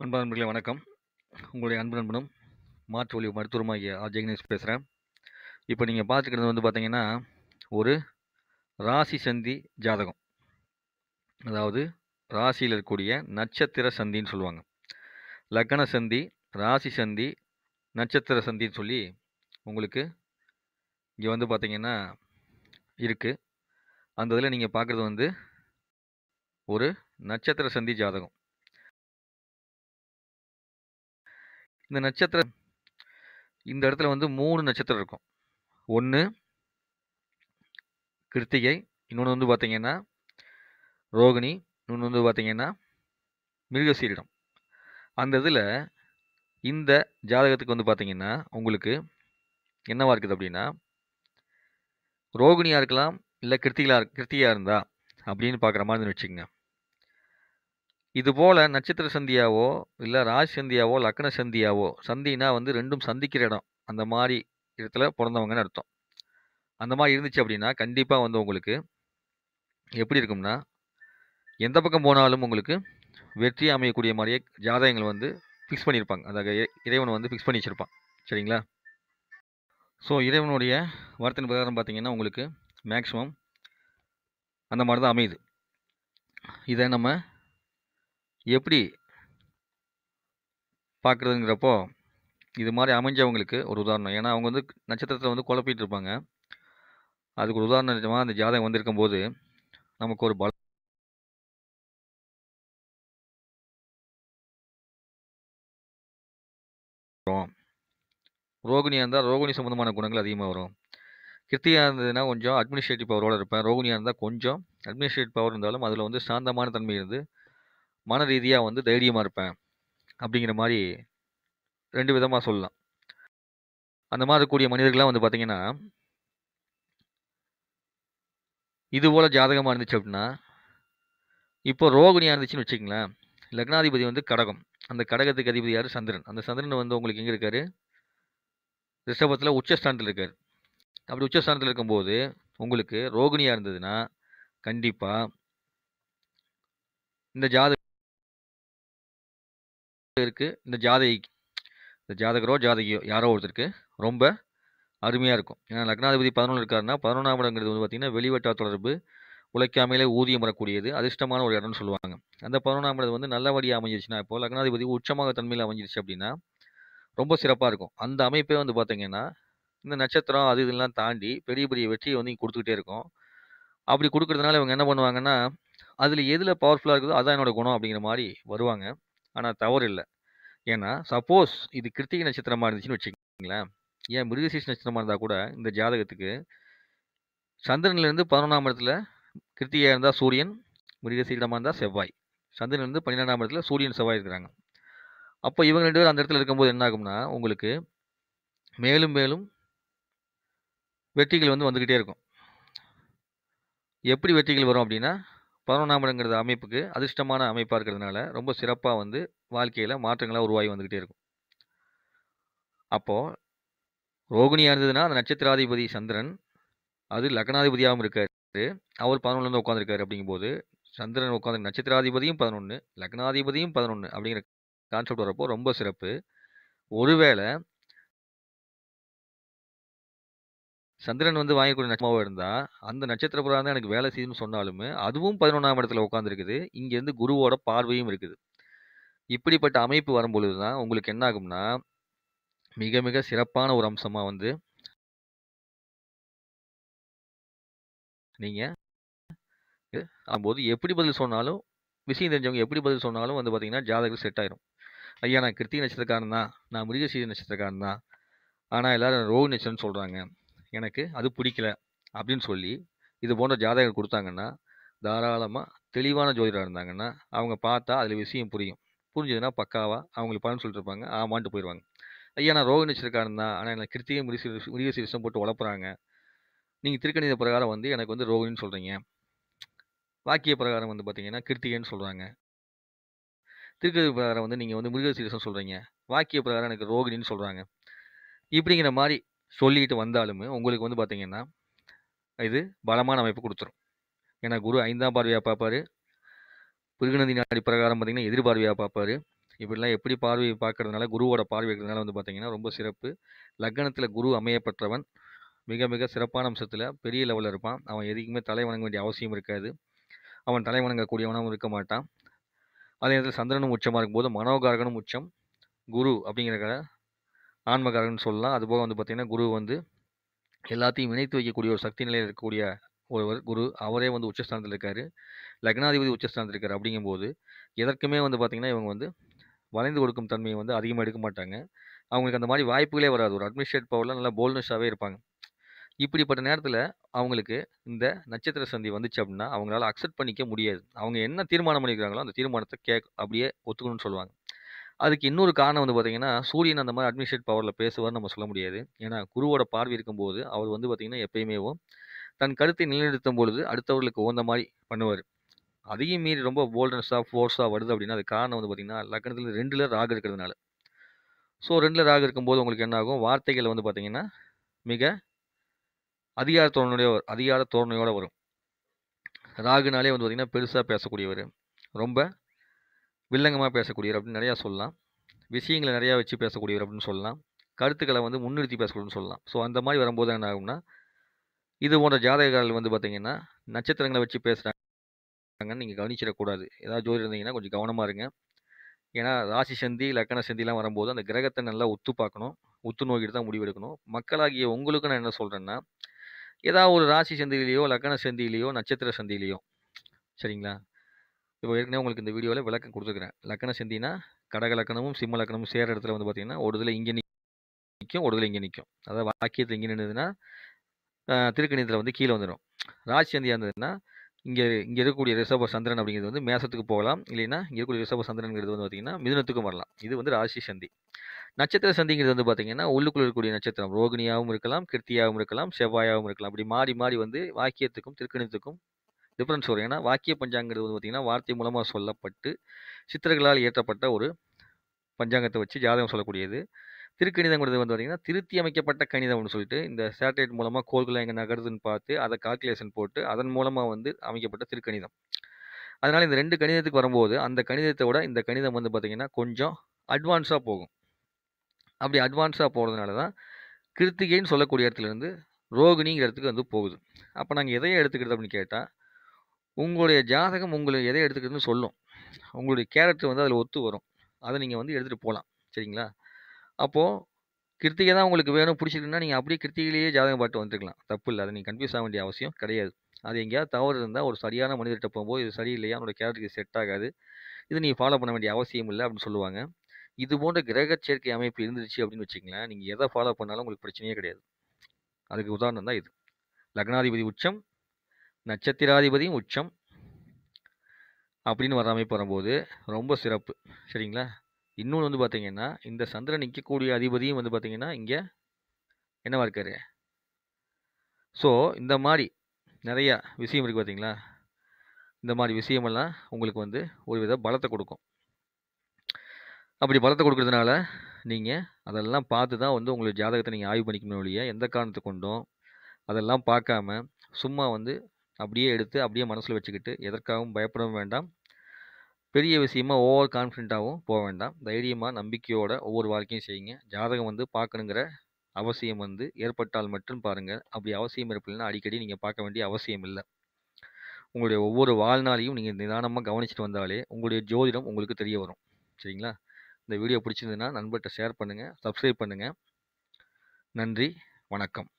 அன்பு நண்பர்களே வணக்கம் உங்களுடைய அன்பு நண்பனும் மாற்று ஒளி மருத்துவமாகிய ஆர் ஜெகனேஷ் பேசுகிறேன் இப்போ நீங்கள் பார்த்துக்கிறது வந்து பார்த்தீங்கன்னா ஒரு ராசி சந்தி ஜாதகம் அதாவது ராசியில் இருக்கக்கூடிய நட்சத்திர சந்தின்னு சொல்லுவாங்க லக்கண சந்தி ராசி சந்தி நட்சத்திர சந்தின்னு சொல்லி உங்களுக்கு இங்கே வந்து பார்த்திங்கன்னா இருக்குது அந்த இதில் நீங்கள் பார்க்குறது வந்து ஒரு நட்சத்திர சந்தி ஜாதகம் இந்த நட்சத்திரம் இந்த இடத்துல வந்து மூணு நட்சத்திரம் இருக்கும் ஒன்று கிருத்திகை இன்னொன்று வந்து பார்த்தீங்கன்னா ரோகிணி இன்னொன்று வந்து பார்த்திங்கன்னா மிருகசீரிடம் அந்த இதில் இந்த ஜாதகத்துக்கு வந்து பார்த்திங்கன்னா உங்களுக்கு என்னவாக இருக்குது அப்படின்னா ரோகிணியாக இருக்கலாம் இல்லை கிருத்திகளாக கிருத்திகையாக இருந்தா அப்படின்னு பார்க்குற மாதிரி வச்சுக்கோங்க இதுபோல் நட்சத்திர சந்தியாவோ இல்லை ராசி சந்தியாவோ லக்ன சந்தியாவோ சந்தினா வந்து ரெண்டும் சந்திக்கிற இடம் அந்த மாதிரி இடத்துல பிறந்தவங்கன்னு அர்த்தம் அந்த மாதிரி இருந்துச்சு அப்படின்னா கண்டிப்பாக வந்து உங்களுக்கு எப்படி இருக்கும்னா எந்த பக்கம் போனாலும் உங்களுக்கு வெற்றி அமையக்கூடிய மாதிரியே ஜாதகங்கள் வந்து ஃபிக்ஸ் பண்ணியிருப்பாங்க அதாவது இறைவன் வந்து ஃபிக்ஸ் பண்ணி வச்சுருப்பான் சரிங்களா ஸோ இறைவனுடைய வார்த்தை பிரகாரம் பார்த்திங்கன்னா உங்களுக்கு மேக்ஸிமம் அந்த மாதிரி தான் அமையுது இதை நம்ம எப்படி பார்க்குறதுங்கிறப்போ இது மாதிரி அமைஞ்சவங்களுக்கு ஒரு உதாரணம் ஏன்னா அவங்க வந்து நட்சத்திரத்தில் வந்து குழப்பிட்டு இருப்பாங்க அதுக்கு ஒரு நிஜமாக அந்த ஜாதகம் வந்திருக்கும் போது நமக்கு ஒரு பல ரோகிணியாக இருந்தால் ரோகிணி சம்மந்தமான குணங்கள் அதிகமாக வரும் கிருத்தியாக இருந்ததுன்னா கொஞ்சம் அட்மினிஸ்ட்ரேட்டிவ் பவரோடு இருப்பேன் ரோகிணியாக இருந்தால் கொஞ்சம் அட்மினிஸ்ட்ரேட்டிவ் பவர் இருந்தாலும் அதில் வந்து சாந்தமான தன்மை இருந்து மன ரீதியாக வந்து தைரியமாக இருப்பேன் அப்படிங்கிற மாதிரி ரெண்டு விதமாக சொல்லலாம் அந்த மாதிரி கூடிய மனிதர்கள்லாம் வந்து பார்த்தீங்கன்னா இது போல் ஜாதகமாக இருந்துச்சு அப்படின்னா இப்போ ரோகிணியாக இருந்துச்சுன்னு வச்சுக்கங்களேன் லக்னாதிபதி வந்து கடகம் அந்த கடகத்துக்கு அதிபதி யார் சந்திரன் அந்த சந்திரன் வந்து உங்களுக்கு எங்கே இருக்கார் ரிஷபத்தில் உச்சஸ்தானத்தில் இருக்கார் அப்படி உச்சஸ்தானத்தில் இருக்கும்போது உங்களுக்கு ரோகிணியாக இருந்ததுன்னா கண்டிப்பாக இந்த ஜாதக இருக்குது இந்த ஜாதகி இந்த ஜாதகரோ ஜாதகியோ யாரோ ஒருத்தருக்கு ரொம்ப அருமையாக இருக்கும் ஏன்னா லக்னாதிபதி பதினொன்று இருக்காருன்னா பதினொன்றாம் இடங்கிறது வந்து பார்த்திங்கன்னா வெளிவட்டா தொடர்பு உழைக்காமையிலே ஊதியம் வரக்கூடியது அதிர்ஷ்டமான ஒரு இடம்னு சொல்லுவாங்க அந்த பதினொன்றாம் இடம் வந்து நல்லபடியாக அமைஞ்சிருச்சுன்னா இப்போ லக்னாதிபதி உச்சமாக தன்மையில் அமைஞ்சிருச்சு அப்படின்னா ரொம்ப சிறப்பாக இருக்கும் அந்த அமைப்பே வந்து பார்த்திங்கன்னா இந்த நட்சத்திரம் அது இதெல்லாம் தாண்டி பெரிய பெரிய வெற்றியை வந்து இங்கே கொடுத்துக்கிட்டே இருக்கும் அப்படி கொடுக்குறதுனால இவங்க என்ன பண்ணுவாங்கன்னா அதில் எதில் பவர்ஃபுல்லாக இருக்குதோ அதுதான் என்னோடய குணம் அப்படிங்கிற மாதிரி வருவாங்க ஆனால் தவறு இல்லை ஏன்னா சப்போஸ் இது கிருத்திகை நட்சத்திரமாக இருந்துச்சுன்னு வச்சுக்கிங்களேன் ஏன் மிருகசீஷ் நட்சத்திரமாக இருந்தால் கூட இந்த ஜாதகத்துக்கு சந்திரன்லேருந்து பதினொன்றாம் இடத்துல கிருத்திகையாக இருந்தால் சூரியன் மிருகசீடமாக இருந்தால் செவ்வாய் சந்திரன்லேருந்து பன்னிரெண்டாம் இடத்துல சூரியன் செவ்வாய் இருக்கிறாங்க அப்போ இவங்க ரெண்டு பேரும் அந்த இடத்துல இருக்கும்போது என்ன ஆகும்னா உங்களுக்கு மேலும் மேலும் வெற்றிகள் வந்து வந்துக்கிட்டே இருக்கும் எப்படி வெற்றிகள் வரும் அப்படின்னா பதினொன்றாம் அமைப்புக்கு அதிர்ஷ்டமான அமைப்பாக இருக்கிறதுனால ரொம்ப சிறப்பாக வந்து வாழ்க்கையில் மாற்றங்களாக உருவாகி வந்துக்கிட்டே இருக்கும் அப்போது ரோகிணியாக இருந்ததுன்னா அந்த நட்சத்திராதிபதி சந்திரன் அது லக்னாதிபதியாகவும் இருக்கார் அவர் பதினொன்றுலேருந்து உட்காந்துருக்காரு அப்படிங்கும்போது சந்திரன் உட்காந்து நட்சத்திராதிபதியும் பதினொன்று லக்னாதிபதியும் பதினொன்று அப்படிங்கிற கான்செப்ட் வரப்போ ரொம்ப சிறப்பு ஒருவேளை சந்திரன் வந்து வாங்கக்கூடிய நட்சத்திரமாக இருந்தால் அந்த நட்சத்திர புறா தான் எனக்கு வேலை செய்யும்னு சொன்னாலுமே அதுவும் பதினொன்றாம் இடத்துல உட்காந்துருக்குது இங்கேருந்து குருவோட பார்வையும் இருக்குது இப்படிப்பட்ட அமைப்பு வரும்பொழுது தான் உங்களுக்கு என்ன ஆகும்னா மிக மிக சிறப்பான ஒரு அம்சமாக வந்து நீங்கள் அப்போது எப்படி பதில் சொன்னாலும் விஷயம் தெரிஞ்சவங்க எப்படி பதில் சொன்னாலும் வந்து பார்த்தீங்கன்னா ஜாதகம் செட் ஆயிரும் ஐயா நான் கிருத்திக நட்சத்திரக்காரன் தான் நான் மிருகசீர நட்சத்திரக்காரன் தான் ஆனால் எல்லாரும் ரோஹி நட்சத்திரம்னு சொல்கிறாங்க எனக்கு அது பிடிக்கல அப்படின்னு சொல்லி இது போன்ற ஜாதகங்கள் கொடுத்தாங்கன்னா தாராளமாக தெளிவான ஜோதிடராக இருந்தாங்கன்னா அவங்க பார்த்தா அதில் விஷயம் புரியும் புரிஞ்சதுன்னா பக்காவாக அவங்களுக்கு பலன் சொல்லிட்டுருப்பாங்க ஆமான்ட்டு போயிடுவாங்க ஐயா நான் ரோக நட்சத்திரக்காரன் தான் ஆனால் எனக்கு கிருத்திகை முடி முடிவு விஷயம் போட்டு வளர்ப்புறாங்க நீங்கள் திருக்கணித பிரகாரம் வந்து எனக்கு வந்து ரோகிணின்னு சொல்கிறீங்க வாக்கிய பிரகாரம் வந்து பார்த்தீங்கன்னா கிருத்திகைன்னு சொல்கிறாங்க திருக்கணி பிரகாரம் வந்து நீங்கள் வந்து முருக சீரிசம் சொல்கிறீங்க வாக்கிய பிரகாரம் எனக்கு ரோகிணின்னு சொல்கிறாங்க இப்படிங்கிற மாதிரி சொல்லிட்டு வந்தாலுமே உங்களுக்கு வந்து பார்த்தீங்கன்னா இது பலமான அமைப்பு கொடுத்துரும் ஏன்னா குரு ஐந்தாம் பார்வையாக பார்ப்பாரு பிருகுநதி நாடி பிரகாரம் பார்த்தீங்கன்னா எதிர்பார்வையாக பார்ப்பாரு இப்படிலாம் எப்படி பார்வையை பார்க்கறதுனால குருவோட பார்வை இருக்கிறதுனால வந்து பார்த்தீங்கன்னா ரொம்ப சிறப்பு லக்னத்தில் குரு அமையப்பெற்றவன் மிக மிக சிறப்பான அம்சத்தில் பெரிய லெவலில் இருப்பான் அவன் எதுக்குமே தலை வணங்க வேண்டிய அவசியம் இருக்காது அவன் தலை வணங்கக்கூடியவனாகவும் இருக்க மாட்டான் அதே நேரத்தில் சந்திரனும் உச்சமாக இருக்கும்போது மனோகாரகனும் உச்சம் குரு அப்படிங்கிறக்கார ஆன்மகாரகன் சொல்லலாம் அதுபோக வந்து பார்த்திங்கன்னா குரு வந்து எல்லாத்தையும் இணைத்து வைக்கக்கூடிய ஒரு சக்தி நிலையில் இருக்கக்கூடிய ஒருவர் குரு அவரே வந்து உச்சஸ்தானத்தில் இருக்கார் லக்னாதிபதி உச்சஸ்தானத்தில் இருக்கார் அப்படிங்கும்போது எதற்குமே வந்து பார்த்திங்கன்னா இவங்க வந்து வளைந்து கொடுக்கும் தன்மையை வந்து அதிகமாக எடுக்க மாட்டாங்க அவங்களுக்கு அந்த மாதிரி வாய்ப்புகளே வராது ஒரு அட்மினிஸ்ட்ரேட் பவர்லாம் நல்லா போல்னஸாகவே இருப்பாங்க இப்படிப்பட்ட நேரத்தில் அவங்களுக்கு இந்த நட்சத்திர சந்தி வந்துச்சு அப்படின்னா அவங்களால அக்செப்ட் பண்ணிக்க முடியாது அவங்க என்ன தீர்மானம் பண்ணிக்கிறாங்களோ அந்த தீர்மானத்தை கே அப்படியே ஒத்துக்கணும்னு சொல்லுவாங்க அதுக்கு இன்னொரு காரணம் வந்து பார்த்தீங்கன்னா சூரியன் அந்த மாதிரி அட்மினிஸ்ட்ரேட் பவரில் பேசுவார்னு நம்ம சொல்ல முடியாது ஏன்னா குருவோட பார்வை இருக்கும்போது அவர் வந்து பார்த்திங்கன்னா எப்பயுமேவும் தன் கருத்தை நிலைநிறுத்தும் பொழுது அடுத்தவர்களுக்கு உகந்த மாதிரி பண்ணுவார் அதையும் மீறி ரொம்ப போல்டனஸாக ஃபோர்ஸாக வருது அப்படின்னா அது காரணம் வந்து பார்த்திங்கன்னா லக்னத்தில் ரெண்டுல ராக இருக்கிறதுனால ஸோ ரெண்டுல ராக இருக்கும்போது உங்களுக்கு என்ன ஆகும் வார்த்தைகள் வந்து பார்த்திங்கன்னா மிக அதிகார தோரணையோட அதிகார தோரணையோடு வரும் ராகுனாலே வந்து பார்த்திங்கன்னா பெருசாக பேசக்கூடியவர் ரொம்ப வில்லங்கமாக பேசக்கூடியவர் அப்படின்னு நிறையா சொல்லலாம் விஷயங்களை நிறையா வச்சு பேசக்கூடியவர் அப்படின்னு சொல்லலாம் கருத்துக்களை வந்து முன்னிறுத்தி பேசக்கூடாதுன்னு சொல்லலாம் ஸோ அந்த மாதிரி வரும்போது என்ன ஆகும்னா இது போன்ற ஜாதகர்கள் வந்து பார்த்திங்கன்னா நட்சத்திரங்களை வச்சு பேசுகிறாங்கன்னு நீங்கள் கவனிச்சிடக்கூடாது ஏதாவது ஜோதி இருந்தீங்கன்னா கொஞ்சம் கவனமாக இருங்க ஏன்னா ராசி சந்தி லக்கண சந்திலாம் வரும்போது அந்த கிரகத்தை நல்லா ஒத்து பார்க்கணும் ஒத்து நோக்கிட்டு தான் முடிவெடுக்கணும் மக்களாகிய உங்களுக்கு நான் என்ன சொல்கிறேன்னா ஏதாவது ஒரு ராசி சந்தியிலையோ லக்கண சந்தியிலையோ நட்சத்திர சந்தியிலையோ சரிங்களா இப்போ ஏற்கனவே உங்களுக்கு இந்த வீடியோவில் விளக்கம் கொடுத்துருக்குறேன் லக்கண சிந்தினா கடக லக்கணமும் சிம்ம லக்கணமும் சேர இடத்துல வந்து பார்த்தீங்கன்னா ஒரு இதில் இங்கே நிற்கும் ஒரு இதில் இங்கே நிற்கும் அதாவது வாக்கியத்தில் இங்கே நின்றுதுன்னா திருக்கணியத்தில் வந்து கீழே வந்துடும் ராசி சந்தியாக இருந்ததுன்னா இங்கே இங்கே இருக்கக்கூடிய ரிஷப சந்திரன் அப்படிங்கிறது வந்து மேசத்துக்கு போகலாம் இல்லைன்னா இங்கே இருக்கக்கூடிய ரிஷப சந்திரன்கிறது வந்து பார்த்திங்கன்னா மிதனத்துக்கும் வரலாம் இது வந்து ராசி சந்தி நட்சத்திர சந்திங்கிறது வந்து பார்த்திங்கன்னா உள்ளுக்குள்ள இருக்கக்கூடிய நட்சத்திரம் ரோகிணியாகவும் இருக்கலாம் கிருத்தியாகவும் இருக்கலாம் செவ்வாயாகவும் இருக்கலாம் அப்படி மாறி மாறி வந்து வாக்கியத்துக்கும் திருக்கணித்துக்கும் டிஃப்ரென்ஸ் வரும் ஏன்னா வாக்கிய பஞ்சாங்கிறது வந்து பார்த்திங்கன்னா வார்த்தை மூலமாக சொல்லப்பட்டு சித்திரர்களால் இயற்றப்பட்ட ஒரு பஞ்சாங்கத்தை வச்சு ஜாதகம் சொல்லக்கூடியது திருக்கணிதங்கிறது வந்து பார்த்திங்கன்னா திருத்தி அமைக்கப்பட்ட கணிதம்னு சொல்லிட்டு இந்த சேட்டலைட் மூலமாக கோள்களை எங்கே நகருதுன்னு பார்த்து அதை கால்குலேஷன் போட்டு அதன் மூலமாக வந்து அமைக்கப்பட்ட திருக்கணிதம் அதனால் இந்த ரெண்டு கணிதத்துக்கு வரும்போது அந்த கணிதத்தை விட இந்த கணிதம் வந்து பார்த்திங்கன்னா கொஞ்சம் அட்வான்ஸாக போகும் அப்படி அட்வான்ஸாக போகிறதுனால தான் கிருத்திகைன்னு சொல்லக்கூடிய இடத்துலேருந்து ரோகிணிங்கிறதுக்கு வந்து போகுது அப்போ நாங்கள் எதையை எடுத்துக்கிறது அப்படின்னு கேட்டால் உங்களுடைய ஜாதகம் உங்களை எதை எடுத்துக்கிறதுன்னு சொல்லும் உங்களுடைய கேரக்டர் வந்து அதில் ஒத்து வரும் அதை நீங்கள் வந்து எடுத்துகிட்டு போகலாம் சரிங்களா அப்போது கிருத்திகை தான் உங்களுக்கு வேணும் பிடிச்சிருக்குன்னா நீங்கள் அப்படியே கிருத்திகிலேயே ஜாதகம் பாட்டு வந்துருக்கலாம் தப்பு இல்லை அதை நீங்கள் கன்ஃபியூஸ் ஆக வேண்டிய அவசியம் கிடையாது அது எங்கேயாவது தவறு இருந்தால் ஒரு சரியான மனிதர்கிட்ட போகும்போது இது சரியில்லையா அவனோட கேரக்டர் செட் ஆகாது இது நீங்கள் ஃபாலோ பண்ண வேண்டிய அவசியம் இல்லை அப்படின்னு சொல்லுவாங்க இது போன்ற கிரக சேர்க்கை அமைப்பு இருந்துச்சு அப்படின்னு வச்சுக்கங்களேன் நீங்கள் எதை ஃபாலோ பண்ணாலும் உங்களுக்கு பிரச்சனையே கிடையாது அதுக்கு உதாரணம் தான் இது லக்னாதிபதி உச்சம் நட்சத்திராதிபதியும் உச்சம் அப்படின்னு வராமல் அமைப்பு வரும்போது ரொம்ப சிறப்பு சரிங்களா இன்னொன்று வந்து பார்த்திங்கன்னா இந்த சந்திரன் நிற்கக்கூடிய அதிபதியும் வந்து பார்த்திங்கன்னா இங்கே என்னவா இருக்கார் ஸோ இந்த மாதிரி நிறையா விஷயம் இருக்குது பார்த்தீங்களா இந்த மாதிரி விஷயமெல்லாம் உங்களுக்கு வந்து ஒரு வித பலத்தை கொடுக்கும் அப்படி பலத்தை கொடுக்குறதுனால நீங்கள் அதெல்லாம் பார்த்து தான் வந்து உங்களுக்கு ஜாதகத்தை நீங்கள் ஆய்வு பண்ணிக்கணும் இல்லையா எந்த காரணத்தை கொண்டும் அதெல்லாம் பார்க்காம சும்மா வந்து அப்படியே எடுத்து அப்படியே மனசில் வச்சுக்கிட்டு எதற்காகவும் பயப்படவும் வேண்டாம் பெரிய விஷயமா ஓவர் கான்ஃபிடெண்ட்டாகவும் போக வேண்டாம் தைரியமாக நம்பிக்கையோட ஒவ்வொரு வாழ்க்கையும் செய்யுங்க ஜாதகம் வந்து பார்க்கணுங்கிற அவசியம் வந்து ஏற்பட்டால் மட்டும் பாருங்கள் அப்படி அவசியம் இருப்பில்லைன்னா அடிக்கடி நீங்கள் பார்க்க வேண்டிய அவசியம் இல்லை உங்களுடைய ஒவ்வொரு வாழ்நாளையும் நீங்கள் நிதானமாக கவனிச்சுட்டு வந்தாலே உங்களுடைய ஜோதிடம் உங்களுக்கு தெரிய வரும் சரிங்களா இந்த வீடியோ பிடிச்சிருந்ததுன்னா நண்பர்கிட்ட ஷேர் பண்ணுங்கள் சப்ஸ்கிரைப் பண்ணுங்கள் நன்றி வணக்கம்